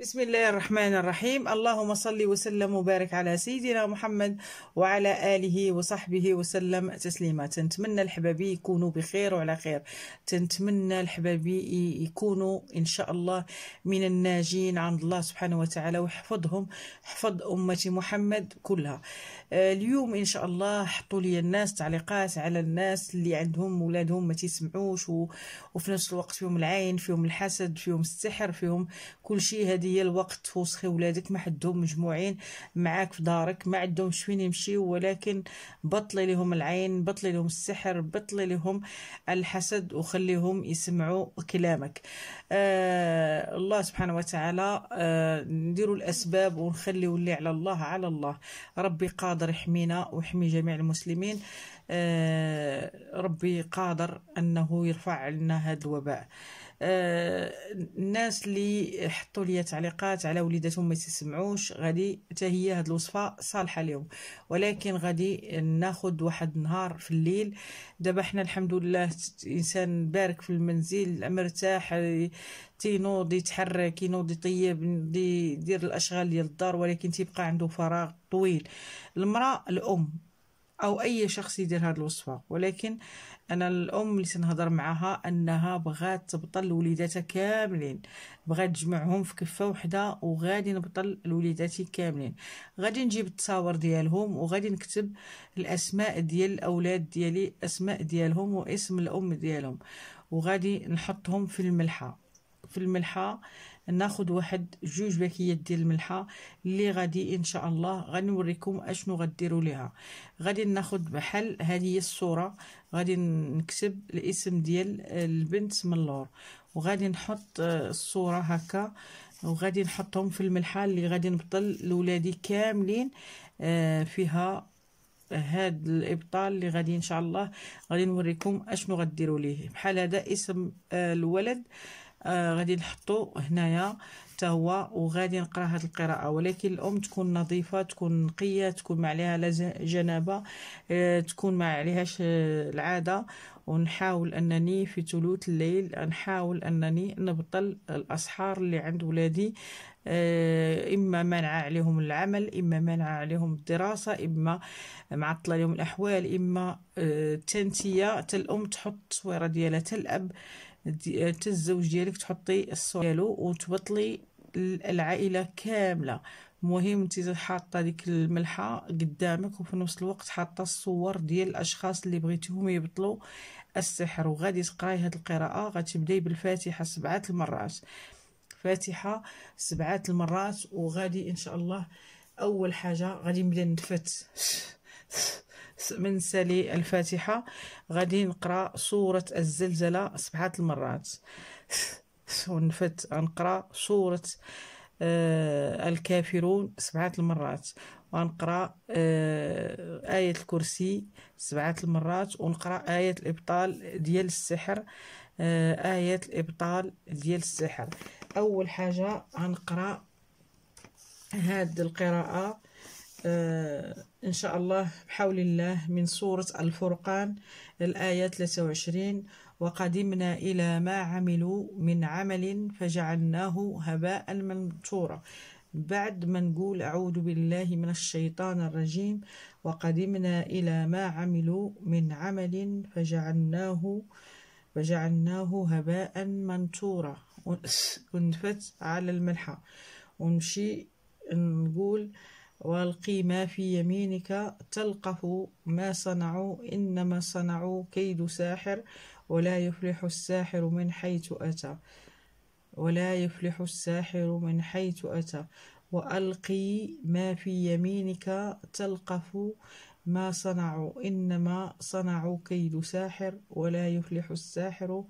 بسم الله الرحمن الرحيم اللهم صل وسلم وبارك على سيدنا محمد وعلى آله وصحبه وسلم تسليما تنتمنى الحبابي يكونوا بخير وعلى خير تنتمنى الحبابي يكونوا إن شاء الله من الناجين عند الله سبحانه وتعالى ويحفظهم حفظ أمة محمد كلها اليوم إن شاء الله حطوا لي الناس تعليقات على الناس اللي عندهم ولادهم ما تسمعوش وفي نفس الوقت فيهم العين فيهم الحسد فيهم السحر فيهم كل شيء هذه هي الوقت توسخي ولادك ما حدهم مجموعين معاك في دارك ما عندهمش فين يمشي ولكن بطلي لهم العين بطلي لهم السحر بطلي لهم الحسد وخليهم يسمعوا كلامك آه الله سبحانه وتعالى آه نديروا الاسباب ونخليوا اللي على الله على الله ربي قادر يحمينا ويحمي جميع المسلمين آه، ربي قادر أنه يرفع لنا هذا الوباء آه، الناس اللي حطوا لي تعليقات على وليداتهم ما تسمعوش غادي حتى هي هاد الوصفه صالحه لهم ولكن غادي ناخد واحد النهار في الليل دابا حنا الحمد لله انسان بارك في المنزل مرتاح تينوض يتحرك ينوض يطيب يدير الاشغال ديال الدار ولكن تيبقى عنده فراغ طويل المراه الام أو أي شخص يدير هذه الوصفة ولكن أنا الأم اللي تنهضر معها أنها بغات تبطل وليداتها كاملين بغات تجمعهم في كفة وحدة وغادي نبطل لوليداتي كاملين غادي نجيب التصاور ديالهم وغادي نكتب الأسماء ديال الأولاد ديالي أسماء ديالهم واسم الأم ديالهم وغادي نحطهم في الملحة في الملحة ناخد واحد جوج باكيات ديال الملحه اللي غادي ان شاء الله غنوريكم اشنو غديروا ليها غادي ناخد بحال هذه الصوره غادي نكتب الاسم ديال البنت من اللور وغادي نحط آه، الصوره هكا وغادي نحطهم في الملحه اللي غادي نبطل لولادي كاملين آه، فيها هاد الابطال اللي غادي ان شاء الله غادي نوريكم اشنو غديروا ليه بحال هذا اسم آه، الولد آه، غادي نحطو هنايا حتى هو وغادي نقرا هاد القراءه ولكن الام تكون نظيفه تكون نقيه تكون ما عليها لا جنابه آه، تكون ما عليهاش آه، العاده ونحاول انني في ثلث الليل نحاول انني نبطل الاسحار اللي عند ولادي اما منع عليهم العمل اما منع عليهم الدراسه اما معطله لهم الاحوال اما تنتيه حتى الام تحط التصويره ديالها الاب آه، حتى الزوج ديالك تحطي الصوره ديالو وتبطلي العائله كامله مهم انت حاطه ديك الملحه قدامك وفي نفس الوقت حاطه الصور ديال الاشخاص اللي بغيتيهم يبطلوا السحر وغادي تقراي هاد القراءه غتبداي بالفاتحه سبعه المرات فاتحه سبعه المرات وغادي ان شاء الله اول حاجه غادي نبدا نتفت من سالي الفاتحة غادي نقرا سورة الزلزلة سبعة المرات ونفت غنقرا سورة آه، الكافرون سبعة المرات ونقرا آه، آية الكرسي سبعة المرات ونقرا آية الإبطال ديال السحر آه، آية الإبطال ديال السحر أول حاجة غنقرا هاد القراءة آه، إن شاء الله بحول الله من سورة الفرقان الآية 23 وقدمنا إلى ما عملوا من عمل فجعلناه هباء منثورا بعد ما نقول أعوذ بالله من الشيطان الرجيم وقدمنا إلى ما عملوا من عمل فجعلناه فجعلناه هباء منثورا ونفت على الملحة ونمشي نقول والقي ما في يمينك تلقف ما صنعوا إنما صنعوا كيد ساحر ولا يفلح الساحر من حيث أتى ولا يفلح الساحر من حيث أتى وألقي ما في يمينك تلقف ما صنعوا إنما صنعوا كيد ساحر ولا يفلح الساحر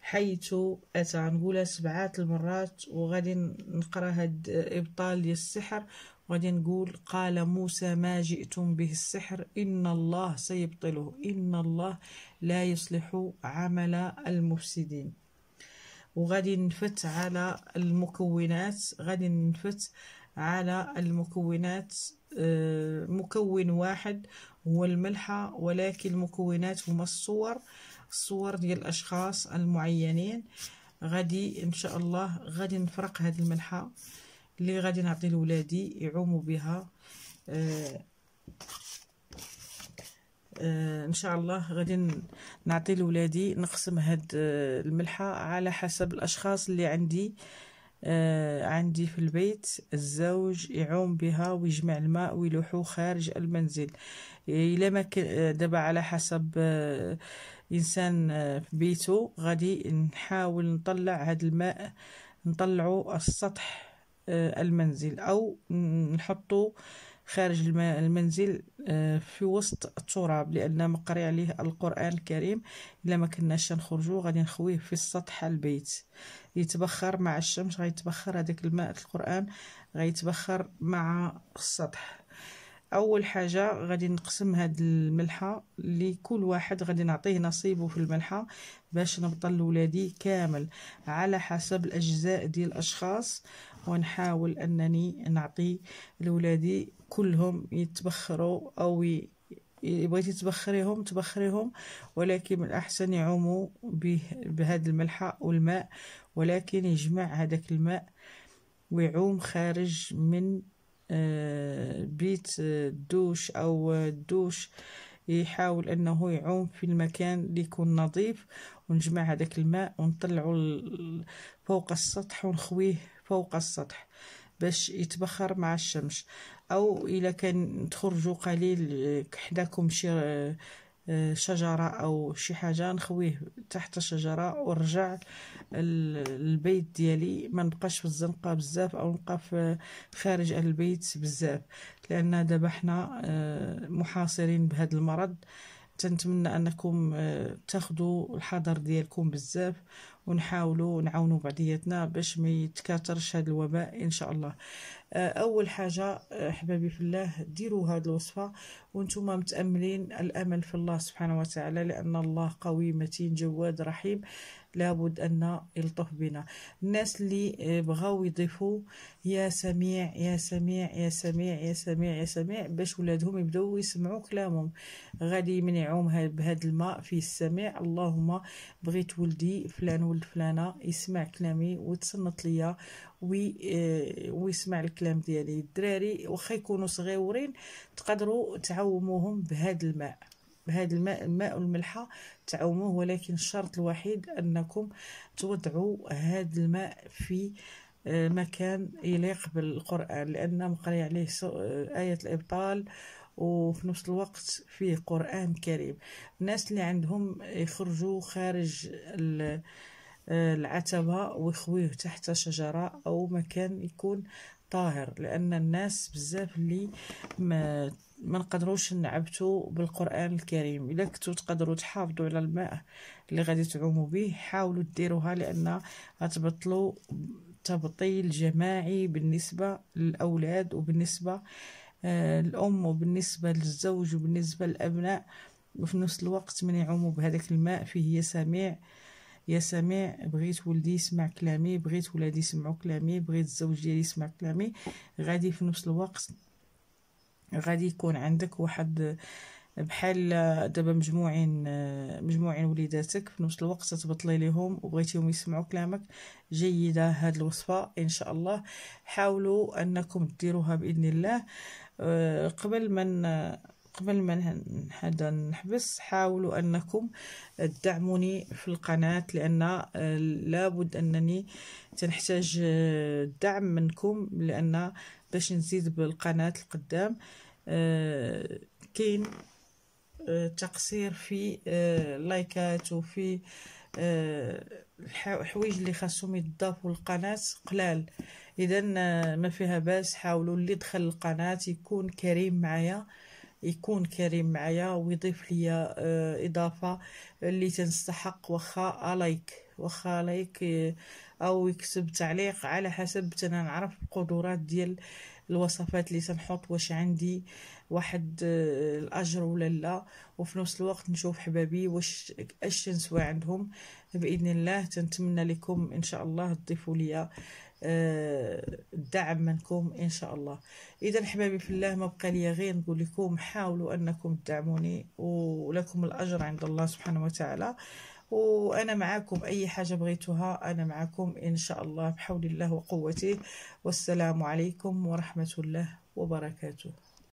حيث أتى نقولها سبعات المرات وغادي نقرا هاد إبطال السحر غادي نقول قال موسى ما جئتم به السحر إن الله سيبطله إن الله لا يصلح عمل المفسدين وغادي نفت على المكونات غادي نفت على المكونات آه، مكون واحد هو الملحة ولكن المكونات هما الصور الصور ديال الأشخاص المعينين غادي إن شاء الله غادي نفرق هذه الملحة اللي غادي نعطي لولادي يعوموا بها آه، آه، ان شاء الله غادي نعطي لولادي نقسم هاد آه، الملحه على حسب الاشخاص اللي عندي عندي في البيت الزوج يعوم بها ويجمع الماء ويلوحو خارج المنزل الا ما دابا على حسب انسان في بيته غادي نحاول نطلع هاد الماء نطلعو السطح آه، المنزل أو نحطه خارج المنزل آه، في وسط التراب لان مقري عليه القران الكريم الا ما كناش نخرجوا غادي نخويه في سطح البيت يتبخر مع الشمس غيتبخر هذاك الماء القران غيتبخر مع السطح اول حاجه غادي نقسم هاد الملحه لكل واحد غادي نعطيه نصيبه في الملحه باش نبطل لولادي كامل على حسب الاجزاء ديال الاشخاص ونحاول أنني نعطي لولادي كلهم يتبخروا أو بغيتي تبخريهم تبخريهم ولكن من الأحسن يعوموا به بهذا الملحة والماء ولكن يجمع هذاك الماء ويعوم خارج من آه، بيت آه، الدوش أو آه، الدوش يحاول انه يعوم في المكان اللي يكون نظيف ونجمع هذاك الماء ونطلعه فوق السطح ونخويه فوق السطح باش يتبخر مع الشمس او الا كان تخرجوا قليل حداكم شي آه، آه، شجرة أو شي حاجة نخويه تحت الشجره ونرجع البيت ديالي ما نبقاش في الزنقة بزاف أو نبقى في آه، خارج البيت بزاف لأن دابا حنا محاصرين بهذا المرض تنتمنى انكم آه، تاخذوا الحذر ديالكم بزاف ونحاولوا نعاونوا بعضياتنا باش ما يتكاثرش هذا الوباء ان شاء الله آه، اول حاجه آه، احبابي في الله ديروا هذه الوصفه وانتم متاملين الامل في الله سبحانه وتعالى لان الله قوي متين جواد رحيم لابد أن يلطف بنا الناس اللي بغاو يضيفوا يا سميع يا سميع يا سميع يا سميع يا سميع باش ولادهم يبداو يسمعوا كلامهم غادي يمنعوهم بهذا الماء في السميع اللهم بغيت ولدي فلان ولد فلانة يسمع كلامي وتصنت ليا وي آه، ويسمع الكلام ديالي الدراري واخا يكونوا صغيورين تقدروا تعوموهم بهذا الماء بهاد الماء الماء والملحة تعوموه ولكن الشرط الوحيد أنكم توضعوا هذا الماء في آه، مكان يليق بالقرآن لأن مقري عليه آه، آية الإبطال وفي نفس الوقت فيه قرآن كريم الناس اللي عندهم يخرجوا خارج آه، العتبة ويخويه تحت شجرة أو مكان يكون طاهر لأن الناس بزاف اللي ما ما نقدروش نعبتو بالقران الكريم الا كنتو تقدروا تحافظوا على الماء اللي غادي تعوموا به حاولوا ديروها لان غتبطلوا تبطيل جماعي بالنسبه للاولاد وبالنسبه الام آه، وبالنسبه للزوج وبالنسبه للابناء وفي نفس الوقت من يعوموا بهذاك الماء فيه يا سميع يا سميع بغيت ولدي يسمع كلامي بغيت ولادي يسمعوا كلامي بغيت الزوج ديالي يسمع كلامي غادي في نفس الوقت غادي يكون عندك واحد بحال دابا مجموعين مجموعين وليداتك في نفس الوقت تبطلي ليهم وبغيتيهم يسمعوا كلامك جيده هاد الوصفه ان شاء الله حاولوا انكم ديروها باذن الله قبل آه، من قبل ما هذا نحبس حاولوا انكم تدعموني في القناه لان آه، لابد انني تنحتاج الدعم آه، منكم لان باش نزيد بالقناة القدام آه كاين آه، تقصير في آه، لايكات وفي آه، الحوايج اللي خاصهم يتضافوا للقناة قلال اذا ما فيها باس حاولوا اللي دخل القناة يكون كريم معايا يكون كريم معايا ويضيف لي اضافه اللي تنستحق واخا لايك واخا لايك آه، او يكتب تعليق على حسب انا نعرف القدرات ديال الوصفات اللي تنحط واش عندي واحد آه، الاجر ولا لا وفي نفس الوقت نشوف حبابي واش اش نسوى عندهم باذن الله تنتمنى لكم ان شاء الله تضيفوا لي آه، الدعم منكم ان شاء الله اذا حبابي في الله ما بقى لي غير نقول لكم حاولوا انكم تدعموني ولكم الاجر عند الله سبحانه وتعالى وأنا معاكم أي حاجة بغيتوها أنا معاكم إن شاء الله بحول الله وقوته والسلام عليكم ورحمة الله وبركاته